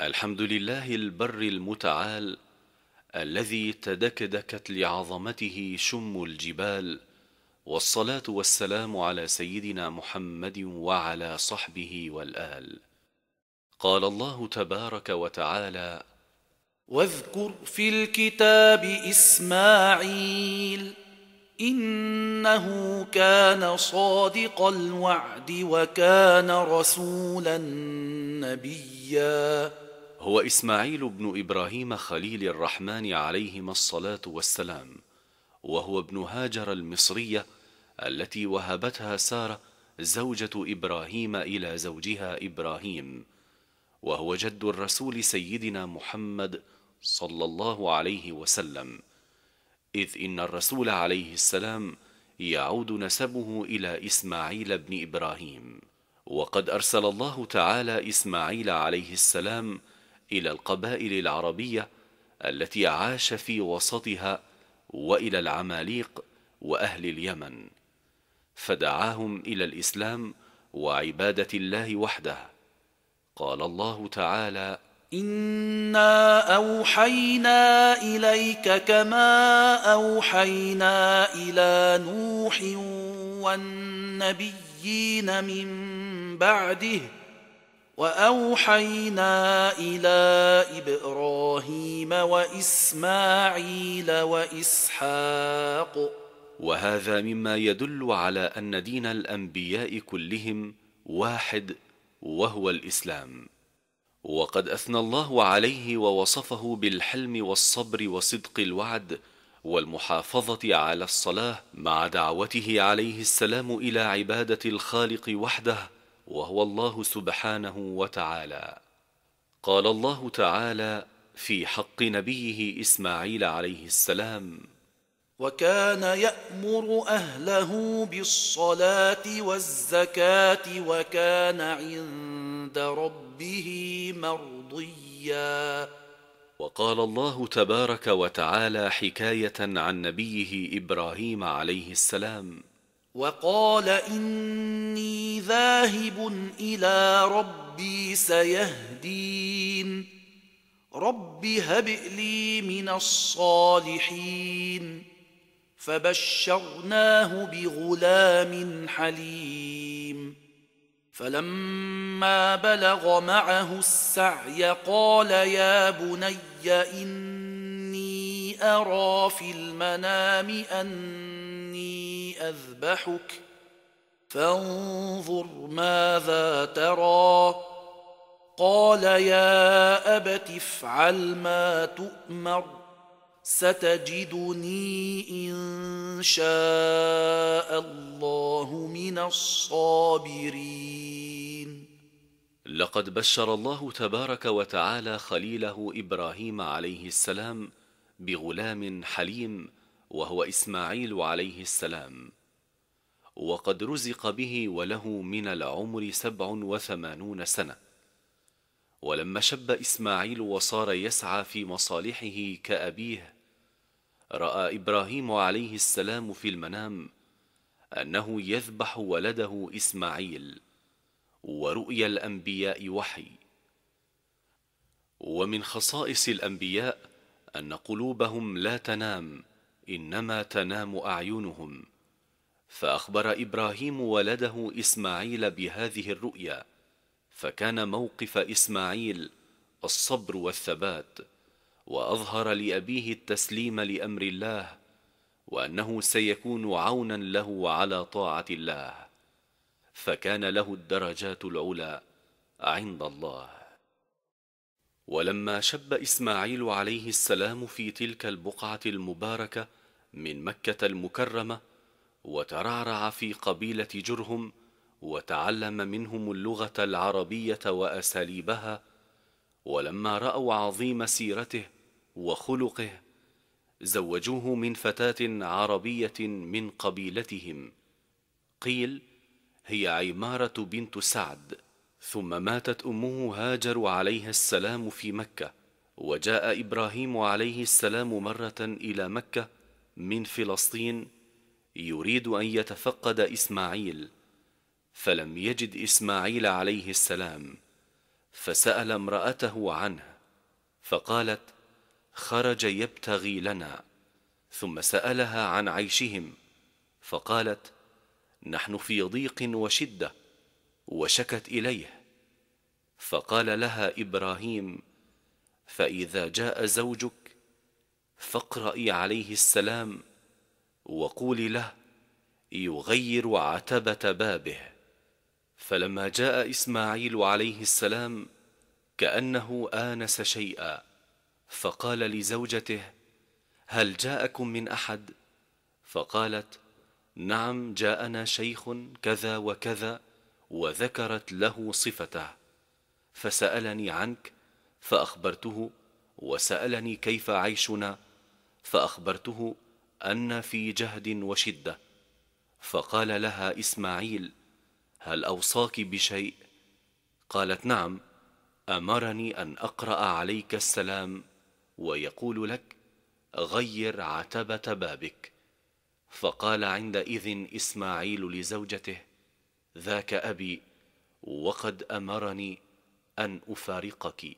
الحمد لله البر المتعال الذي تدكدكت لعظمته شم الجبال والصلاة والسلام على سيدنا محمد وعلى صحبه والآل قال الله تبارك وتعالى واذكر في الكتاب إسماعيل إنه كان صادق الوعد وكان رسولا نبيا هو إسماعيل بن إبراهيم خليل الرحمن عليهما الصلاة والسلام وهو ابن هاجر المصرية التي وهبتها سارة زوجة إبراهيم إلى زوجها إبراهيم وهو جد الرسول سيدنا محمد صلى الله عليه وسلم إذ إن الرسول عليه السلام يعود نسبه إلى إسماعيل بن إبراهيم وقد أرسل الله تعالى إسماعيل عليه السلام إلى القبائل العربية التي عاش في وسطها وإلى العماليق وأهل اليمن فدعاهم إلى الإسلام وعبادة الله وحده قال الله تعالى إنا أوحينا إليك كما أوحينا إلى نوح والنبيين من بعده واوحينا الى ابراهيم واسماعيل واسحاق وهذا مما يدل على ان دين الانبياء كلهم واحد وهو الاسلام وقد اثنى الله عليه ووصفه بالحلم والصبر وصدق الوعد والمحافظه على الصلاه مع دعوته عليه السلام الى عباده الخالق وحده وهو الله سبحانه وتعالى قال الله تعالى في حق نبيه إسماعيل عليه السلام وكان يأمر أهله بالصلاة والزكاة وكان عند ربه مرضيا وقال الله تبارك وتعالى حكاية عن نبيه إبراهيم عليه السلام وقال إني ذاهب إلى ربي سيهدين رب هب لي من الصالحين فبشرناه بغلام حليم فلما بلغ معه السعي قال يا بني إني أرى في المنام أن إني أذبحك فانظر ماذا ترى قال يا أبت افعل ما تؤمر ستجدني إن شاء الله من الصابرين لقد بشر الله تبارك وتعالى خليله إبراهيم عليه السلام بغلام حليم وهو إسماعيل عليه السلام وقد رزق به وله من العمر سبع وثمانون سنة ولما شب إسماعيل وصار يسعى في مصالحه كأبيه رأى إبراهيم عليه السلام في المنام أنه يذبح ولده إسماعيل ورؤيا الأنبياء وحي ومن خصائص الأنبياء أن قلوبهم لا تنام انما تنام اعينهم فاخبر ابراهيم ولده اسماعيل بهذه الرؤيا فكان موقف اسماعيل الصبر والثبات واظهر لابيه التسليم لامر الله وانه سيكون عونا له على طاعه الله فكان له الدرجات العلى عند الله ولما شب اسماعيل عليه السلام في تلك البقعه المباركه من مكة المكرمة وترعرع في قبيلة جرهم وتعلم منهم اللغة العربية وأساليبها ولما رأوا عظيم سيرته وخلقه زوجوه من فتاة عربية من قبيلتهم قيل هي عمارة بنت سعد ثم ماتت أمه هاجر عليها السلام في مكة وجاء إبراهيم عليه السلام مرة إلى مكة من فلسطين يريد ان يتفقد اسماعيل فلم يجد اسماعيل عليه السلام فسال امراته عنه فقالت خرج يبتغي لنا ثم سالها عن عيشهم فقالت نحن في ضيق وشده وشكت اليه فقال لها ابراهيم فاذا جاء زوجك فاقرأي عليه السلام وقولي له يغير عتبة بابه فلما جاء إسماعيل عليه السلام كأنه آنس شيئا فقال لزوجته هل جاءكم من أحد؟ فقالت نعم جاءنا شيخ كذا وكذا وذكرت له صفته فسألني عنك فأخبرته وسألني كيف عيشنا فاخبرته ان في جهد وشده فقال لها اسماعيل هل اوصاك بشيء قالت نعم امرني ان اقرا عليك السلام ويقول لك غير عتبه بابك فقال عندئذ اسماعيل لزوجته ذاك ابي وقد امرني ان افارقك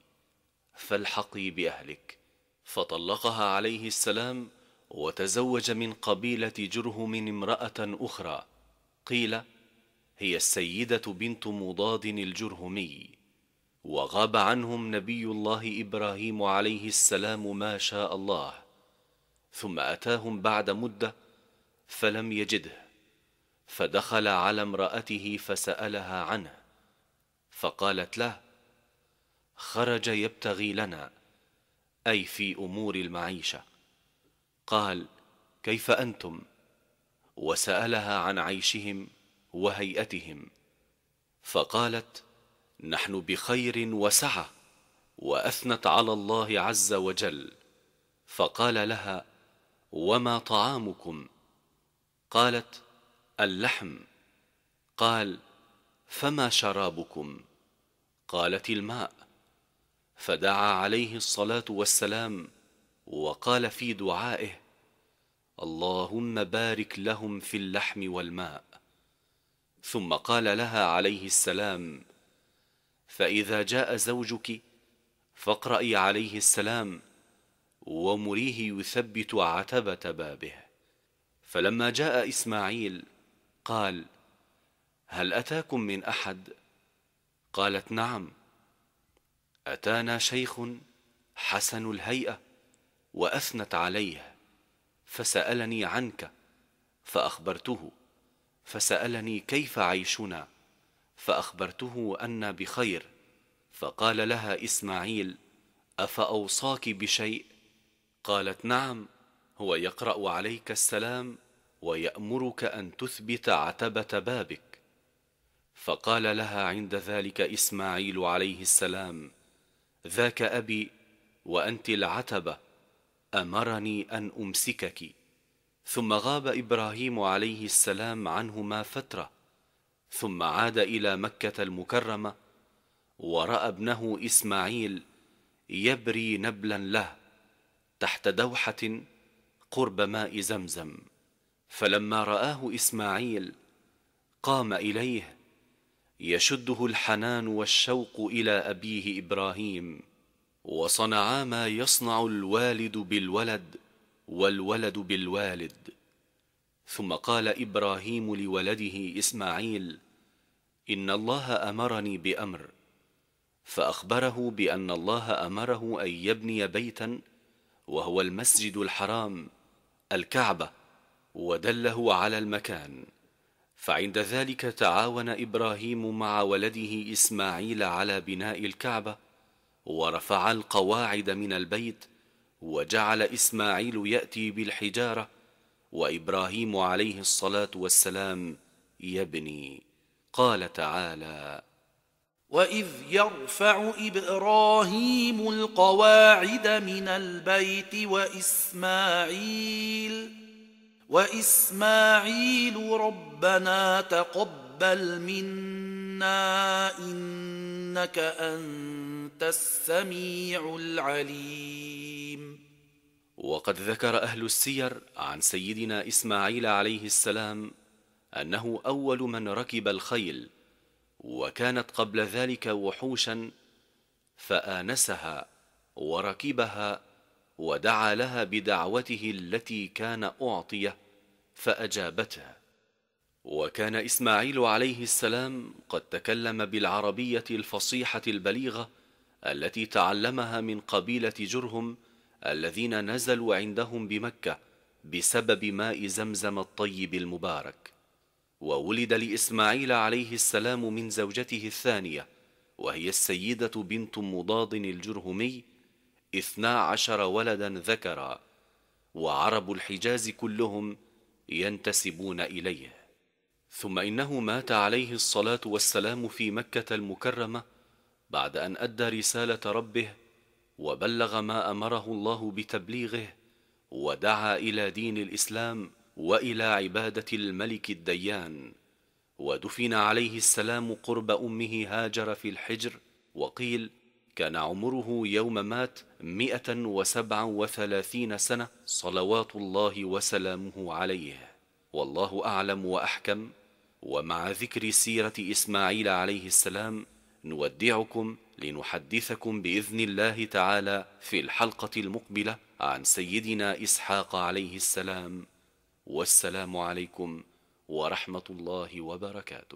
فالحقي باهلك فطلقها عليه السلام وتزوج من قبيلة جرهم امرأة أخرى قيل هي السيدة بنت مضاد الجرهمي وغاب عنهم نبي الله إبراهيم عليه السلام ما شاء الله ثم أتاهم بعد مدة فلم يجده فدخل على امرأته فسألها عنه فقالت له خرج يبتغي لنا اي في امور المعيشه قال كيف انتم وسالها عن عيشهم وهيئتهم فقالت نحن بخير وسعه واثنت على الله عز وجل فقال لها وما طعامكم قالت اللحم قال فما شرابكم قالت الماء فدعا عليه الصلاه والسلام وقال في دعائه اللهم بارك لهم في اللحم والماء ثم قال لها عليه السلام فاذا جاء زوجك فاقرأي عليه السلام ومريه يثبت عتبة بابه فلما جاء إسماعيل قال هل أتاكم من أحد؟ قالت نعم اتانا شيخ حسن الهيئه واثنت عليه فسالني عنك فاخبرته فسالني كيف عيشنا فاخبرته ان بخير فقال لها اسماعيل افاوصاك بشيء قالت نعم هو يقرا عليك السلام ويامرك ان تثبت عتبه بابك فقال لها عند ذلك اسماعيل عليه السلام ذاك أبي وأنت العتبة أمرني أن أمسكك ثم غاب إبراهيم عليه السلام عنهما فترة ثم عاد إلى مكة المكرمة ورأى ابنه إسماعيل يبري نبلا له تحت دوحة قرب ماء زمزم فلما رآه إسماعيل قام إليه يشده الحنان والشوق الى ابيه ابراهيم وصنعا ما يصنع الوالد بالولد والولد بالوالد ثم قال ابراهيم لولده اسماعيل ان الله امرني بامر فاخبره بان الله امره ان يبني بيتا وهو المسجد الحرام الكعبه ودله على المكان فعند ذلك تعاون إبراهيم مع ولده إسماعيل على بناء الكعبة ورفع القواعد من البيت وجعل إسماعيل يأتي بالحجارة وإبراهيم عليه الصلاة والسلام يبني قال تعالى واذ يرفع ابراهيم القواعد من البيت واسماعيل وإسماعيل ربنا تقبل منا إنك أنت السميع العليم وقد ذكر أهل السير عن سيدنا إسماعيل عليه السلام أنه أول من ركب الخيل وكانت قبل ذلك وحوشا فآنسها وركبها ودعا لها بدعوته التي كان اعطيه فاجابته وكان اسماعيل عليه السلام قد تكلم بالعربيه الفصيحه البليغه التي تعلمها من قبيله جرهم الذين نزلوا عندهم بمكه بسبب ماء زمزم الطيب المبارك وولد لاسماعيل عليه السلام من زوجته الثانيه وهي السيده بنت مضاد الجرهمي اثنا عشر ولدا ذكرا وعرب الحجاز كلهم ينتسبون إليه ثم إنه مات عليه الصلاة والسلام في مكة المكرمة بعد أن أدى رسالة ربه وبلغ ما أمره الله بتبليغه ودعا إلى دين الإسلام وإلى عبادة الملك الديان ودفن عليه السلام قرب أمه هاجر في الحجر وقيل كان عمره يوم مات 137 سنة صلوات الله وسلامه عليه والله أعلم وأحكم ومع ذكر سيرة إسماعيل عليه السلام نودعكم لنحدثكم بإذن الله تعالى في الحلقة المقبلة عن سيدنا إسحاق عليه السلام والسلام عليكم ورحمة الله وبركاته